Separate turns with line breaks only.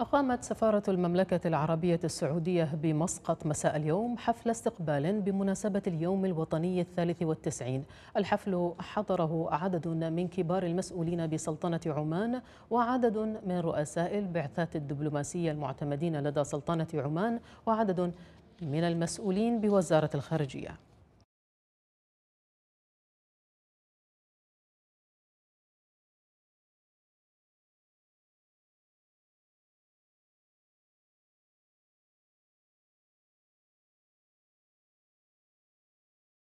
أقامت سفارة المملكة العربية السعودية بمسقط مساء اليوم حفل استقبال بمناسبة اليوم الوطني الثالث والتسعين الحفل حضره عدد من كبار المسؤولين بسلطنة عمان وعدد من رؤساء البعثات الدبلوماسية المعتمدين لدى سلطنة عمان وعدد من المسؤولين بوزارة الخارجية